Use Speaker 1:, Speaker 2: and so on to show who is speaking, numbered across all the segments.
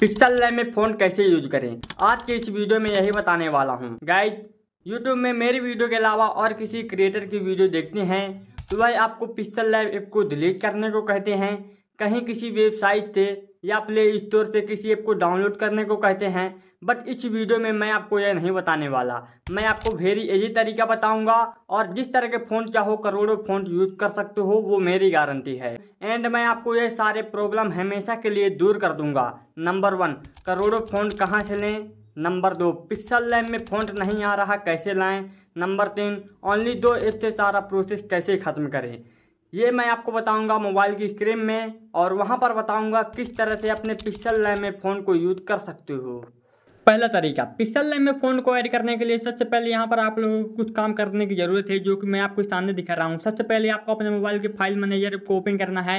Speaker 1: pixel Lab में phone कैसे use करें आज के इस वीडियो में यही बताने वाला हूँ गाइज यूट्यूब में मेरी वीडियो के अलावा और किसी क्रिएटर की वीडियो देखते हैं तो वह आपको पिक्सल लैब ऐप को डिलीट करने को कहते हैं कहीं किसी वेबसाइट से या प्ले स्टोर से किसी ऐप को डाउनलोड करने को कहते हैं बट इस वीडियो में मैं आपको यह नहीं बताने वाला मैं आपको वेरी इजी तरीका बताऊंगा और जिस तरह के फ़ोन चाहो करोड़ों फ़ोन यूज कर सकते हो वो मेरी गारंटी है एंड मैं आपको यह सारे प्रॉब्लम हमेशा के लिए दूर कर दूंगा नंबर वन करोड़ों फ़ोन कहाँ से लें नंबर दो पिक्सल लैम में फोन नहीं आ रहा कैसे लाएं नंबर तीन ओनली दो ऐप से सारा प्रोसेस कैसे ख़त्म करें ये मैं आपको बताऊंगा मोबाइल की स्क्रीन में और वहां पर बताऊंगा किस तरह से अपने पिक्सल लैब में फ़ोन को यूज कर सकते हो पहला तरीका पिक्सल लाइन में फ़ोन को ऐड करने के लिए सबसे पहले यहाँ पर आप लोगों को कुछ काम करने की ज़रूरत है जो कि मैं आपको सामने दिखा रहा हूँ सबसे पहले आपको अपने मोबाइल के फाइल मैनेजर को ओपन करना है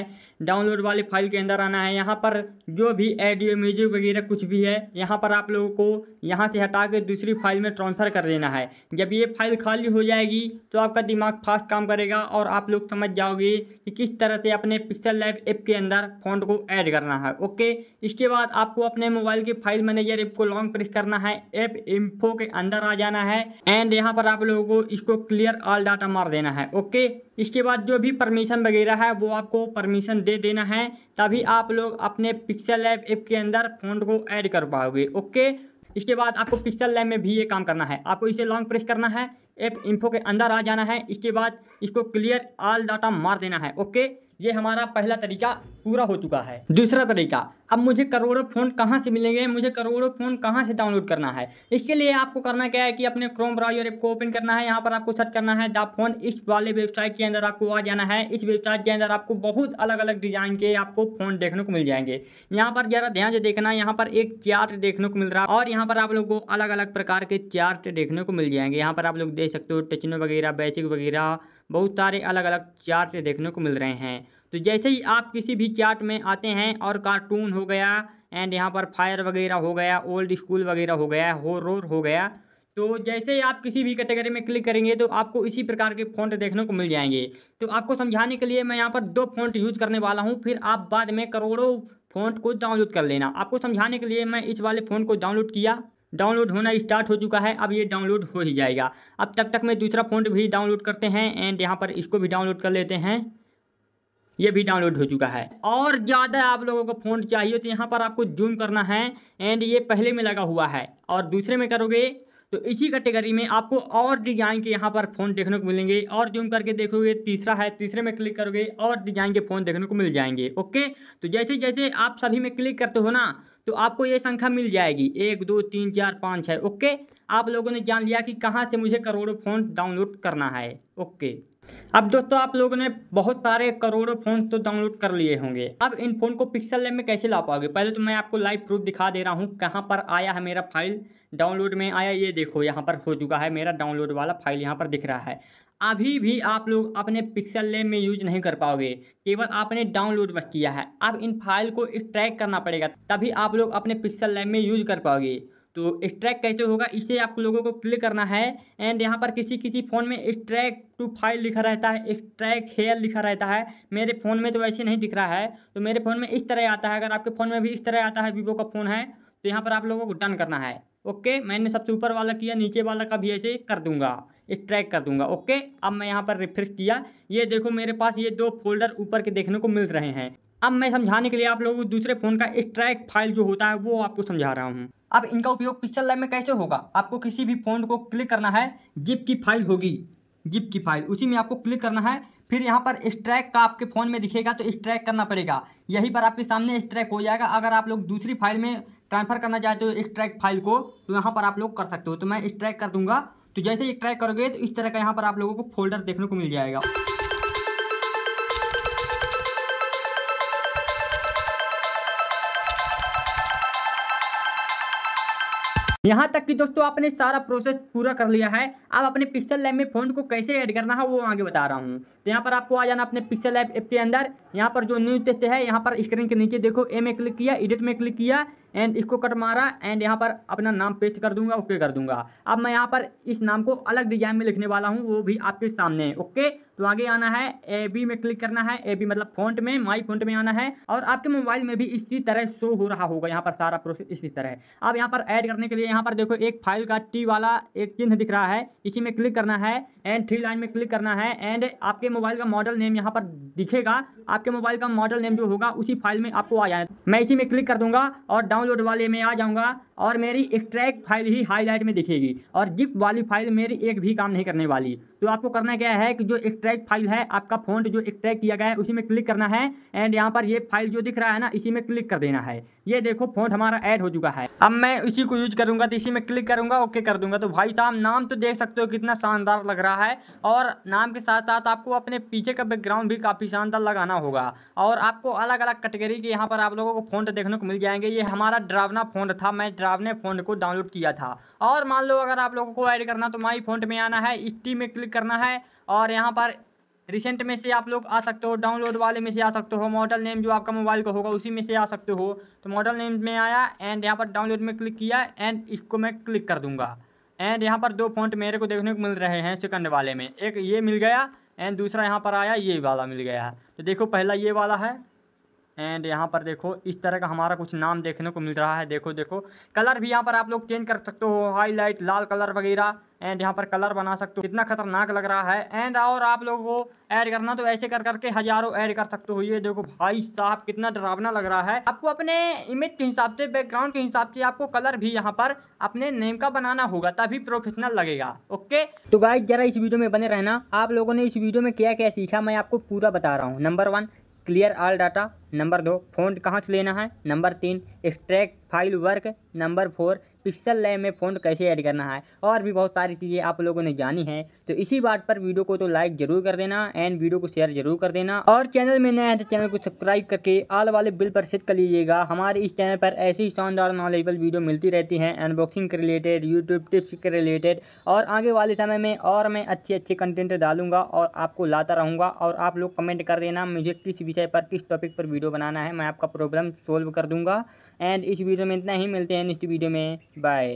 Speaker 1: डाउनलोड वाले फाइल के अंदर आना है यहाँ पर जो भी एडियो म्यूजिक वगैरह कुछ भी है यहाँ पर आप लोगों को यहाँ से हटा के दूसरी फाइल में ट्रांसफ़र कर देना है जब ये फाइल खाली हो जाएगी तो आपका दिमाग फास्ट काम करेगा और आप लोग समझ जाओगे कि किस तरह से अपने पिक्सल लाइव ऐप के अंदर फोन को ऐड करना है ओके इसके बाद आपको अपने मोबाइल के फाइल मैनेजर ऐप को लॉन्ग प्रेस करना है एप इम्फो के अंदर आ जाना है एंड यहाँ पर आप लोगों को इसको क्लियर ऑल डाटा मार देना है ओके इसके बाद जो भी परमिशन वगैरह है वो आपको परमिशन दे देना है तभी आप लोग अपने पिक्सल ऐप ऐप के अंदर फोन को ऐड कर पाओगे ओके इसके बाद आपको पिक्सल लैब में भी ये काम करना है आपको इसे लॉन्ग प्रेस करना है ऐप इन्फो के अंदर आ जाना है इसके बाद इसको क्लियर ऑल डाटा मार देना है ओके ये हमारा पहला तरीका पूरा हो चुका है दूसरा तरीका अब मुझे करोड़ों फ़ोन कहाँ से मिलेंगे मुझे करोड़ों फ़ोन कहाँ से डाउनलोड करना है इसके लिए आपको करना क्या है कि अपने क्रोम ब्राउजर ऐप को ओपन करना है यहाँ पर आपको सर्च करना है द फोन इस वाले वेबसाइट के अंदर आपको आ जाना है इस वेबसाइट के अंदर आपको बहुत अलग अलग डिज़ाइन के आपको फ़ोन देखने को मिल जाएंगे यहाँ पर ज़रा ध्यान से देखना यहाँ पर एक चार्ट देखने को मिल रहा है और यहाँ पर आप लोग को अलग अलग प्रकार के चार्ट देखने को मिल जाएंगे यहाँ पर आप लोग देख सकते हो टचनो वगैरह बैचिक वगैरह बहुत सारे अलग अलग चार्ट देखने को मिल रहे हैं तो जैसे ही आप किसी भी चार्ट में आते हैं और कार्टून हो गया एंड यहाँ पर फायर वगैरह हो गया ओल्ड स्कूल वगैरह हो गया हॉरर हो गया तो जैसे ही आप किसी भी कैटेगरी में क्लिक करेंगे तो आपको इसी प्रकार के फ़ॉन्ट देखने को मिल जाएंगे तो आपको समझाने के लिए मैं यहाँ पर दो फ़ॉन्ट यूज़ करने वाला हूँ फिर आप बाद में करोड़ों फ़ॉन्ट को डाउनलोड कर लेना आपको समझाने के लिए मैं इस वाले फ़ोन को डाउनलोड किया डाउनलोड होना स्टार्ट हो चुका है अब ये डाउनलोड हो ही जाएगा अब तब तक मैं दूसरा फ़ोन भी डाउनलोड करते हैं एंड यहाँ पर इसको भी डाउनलोड कर लेते हैं ये भी डाउनलोड हो चुका है और ज़्यादा आप लोगों को फोन चाहिए तो यहाँ पर आपको जूम करना है एंड ये पहले में लगा हुआ है और दूसरे में करोगे तो इसी कैटेगरी में आपको और डिजाइन के यहाँ पर फ़ोन देखने को मिलेंगे और जूम करके देखोगे तीसरा है तीसरे में क्लिक करोगे और डिजाइन के फ़ोन देखने को मिल जाएंगे ओके तो जैसे जैसे आप सभी में क्लिक करते हो ना तो आपको ये संख्या मिल जाएगी एक दो तीन चार पाँच छः ओके आप लोगों ने जान लिया कि कहाँ से मुझे करोड़ों फ़ोन डाउनलोड करना है ओके अब दोस्तों आप लोगों ने बहुत सारे करोड़ों फोन तो डाउनलोड कर लिए होंगे अब इन फोन को पिक्सल लैब में कैसे ला पाओगे पहले तो मैं आपको लाइव प्रूफ दिखा दे रहा हूँ कहाँ पर आया है मेरा फाइल डाउनलोड में आया ये देखो यहाँ पर हो चुका है मेरा डाउनलोड वाला फाइल यहाँ पर दिख रहा है अभी भी आप लोग अपने पिक्सल लेब में यूज नहीं कर पाओगे केवल आपने डाउनलोड बस किया है अब इन फाइल को ट्रैक करना पड़ेगा तभी आप लोग अपने पिक्सल लेब में यूज कर पाओगे तो स्ट्रैक कैसे होगा इसे आप लोगों को क्लिक करना है एंड यहाँ पर किसी किसी फ़ोन में स्ट्रैक टू फाइल लिखा रहता है स्ट्रैक हेयर लिखा रहता है मेरे फ़ोन में तो वैसे नहीं दिख रहा है तो मेरे फ़ोन में इस तरह आता है अगर आपके फ़ोन में भी इस तरह आता है वीवो का फ़ोन है तो यहाँ पर आप लोगों को डन करना है ओके मैंने सबसे ऊपर वाला किया नीचे वाला का भी ऐसे कर दूंगा स्ट्रैक कर दूंगा ओके अब मैं यहाँ पर रिफ्रेश किया ये देखो मेरे पास ये दो फोल्डर ऊपर के देखने को मिल रहे हैं अब मैं समझाने के लिए आप लोगों को दूसरे फ़ोन का स्ट्राइक फाइल जो होता है वो आपको समझा रहा हूँ अब इनका उपयोग पिक्सल लैब में कैसे होगा आपको किसी भी फ़ोन को क्लिक करना है जिप की फाइल होगी जिप की फाइल उसी में आपको क्लिक करना है फिर यहाँ पर स्ट्रैक का आपके फ़ोन में दिखेगा तो स्ट्रैक करना पड़ेगा यहीं पर आपके सामने स्ट्रैक हो जाएगा अगर आप लोग दूसरी फाइल में ट्रांसफ़र करना चाहते हो स्ट्रैक फाइल को तो यहाँ पर आप लोग कर सकते हो तो मैं स्ट्रैक कर दूंगा तो जैसे ही ट्रैक करोगे तो इस तरह का यहाँ पर आप लोगों को फोल्डर देखने को मिल जाएगा यहाँ तक कि दोस्तों आपने सारा प्रोसेस पूरा कर लिया है अब अपने पिक्सल लैब में फोन को कैसे ऐड करना है वो आगे बता रहा हूँ तो यहाँ पर आपको आ जाना अपने पिक्सल ऐप ऐप के अंदर यहाँ पर जो न्यू टेस्ट है यहाँ पर स्क्रीन के नीचे देखो ए में क्लिक किया एडिट में क्लिक किया एंड इसको कट मारा एंड यहाँ पर अपना नाम पेस्ट कर दूंगा ओके कर दूंगा अब मैं यहाँ पर इस नाम को अलग डिजाइन में लिखने वाला हूँ वो भी आपके सामने ओके तो आगे आना है ए बी में क्लिक करना है ए बी मतलब फॉन्ट में माई फॉन्ट में आना है और आपके मोबाइल में भी इसी तरह शो हो रहा होगा यहाँ पर सारा प्रोसेस इसी तरह अब यहाँ पर ऐड करने के लिए यहाँ पर देखो एक फाइल का टी वाला एक चिन्ह दिख रहा है इसी में क्लिक करना है एंड थ्री लाइन में क्लिक करना है एंड आपके मोबाइल का मॉडल नेम यहाँ पर दिखेगा आपके मोबाइल का मॉडल नेम जो होगा उसी फाइल में आपको आ जाए मैं इसी में क्लिक कर दूंगा और डाउनलोड वाले में आ जाऊंगा और मेरी एक्स्ट्रैक्ट फाइल ही हाईलाइट में दिखेगी और जिप वाली फाइल मेरी एक भी काम नहीं करने वाली तो आपको करना क्या है कि जो एक्स्ट्रैक्ट फाइल है आपका फोन जो एक्स्ट्रैक्ट किया गया है उसी में क्लिक करना है एंड यहाँ पर ये फाइल जो दिख रहा है ना इसी में क्लिक कर देना है ये देखो फोन हमारा ऐड हो चुका है अब मैं इसी को यूज करूँगा तो इसी में क्लिक करूँगा ओके कर दूंगा तो भाई साहब नाम तो देख सकते हो कितना शानदार लग रहा है और नाम के साथ साथ आपको अपने पीछे का बैकग्राउंड भी काफ़ी शानदार लगाना होगा और आपको अलग अलग कैटेगरी के यहाँ पर आप लोगों को फोन देखने को मिल जाएंगे ये हमारा ड्रावना फोन था मैं ने फोन को डाउनलोड किया था और मान लो अगर आप लोगों को ऐड करना तो माई फोन में आना है इस्टी में क्लिक करना है और यहाँ पर रिसेंट में से आप लोग आ सकते हो डाउनलोड वाले में से आ सकते हो मॉडल नेम जो आपका मोबाइल का होगा उसी में से आ सकते हो तो मॉडल नेम में आया एंड यहाँ पर डाउनलोड में क्लिक किया एंड इसको मैं क्लिक कर दूंगा एंड यहाँ पर दो फोन मेरे को देखने को मिल रहे हैं सेकंड वाले में एक ये मिल गया एंड दूसरा यहाँ पर आया ये वाला मिल गया तो देखो पहला ये वाला है एंड यहाँ पर देखो इस तरह का हमारा कुछ नाम देखने को मिल रहा है देखो देखो कलर भी यहाँ पर आप लोग चेंज कर सकते हो हाईलाइट लाल कलर वगैरह एंड यहाँ पर कलर बना सकते हो कितना खतरनाक लग रहा है एंड और आप लोगों को ऐड करना तो ऐसे कर करके हजारों ऐड कर सकते हो ये देखो भाई साहब कितना डरावना लग रहा है आपको अपने इमेज के हिसाब से बैकग्राउंड के हिसाब से आपको कलर भी यहाँ पर अपने नेम का बनाना होगा तभी प्रोफेशनल लगेगा ओके तो गाइज जरा इस वीडियो में बने रहना आप लोगों ने इस वीडियो में क्या क्या सीखा मैं आपको पूरा बता रहा हूँ number one clear all data number दो फ़ॉन्ट कहाँ से लेना है नंबर तीन extract file work number four Pixel Lab में फ़ॉन्ट कैसे ऐड करना है और भी बहुत सारी चीज़ें आप लोगों ने जानी है तो इसी बात पर वीडियो को तो लाइक ज़रूर कर देना एंड वीडियो को शेयर जरूर कर देना और चैनल में नया है तो चैनल को सब्सक्राइब करके आल वाले बिल पर सेट कर लीजिएगा हमारे इस चैनल पर ऐसी शानदार नॉलेजबल वीडियो मिलती रहती हैं अनबॉक्सिंग के रिलेटेड यूट्यूब टिप्स के रिलेटेड और आगे वाले समय में और मैं अच्छे अच्छे कंटेंट डालूंगा और आपको लाता रहूँगा और आप लोग कमेंट कर देना मुझे किस विषय पर किस टॉपिक पर वीडियो बनाना है मैं आपका प्रॉब्लम सोल्व कर दूंगा एंड इस वीडियो में इतना ही मिलते हैं नेक्स्ट वीडियो में बाय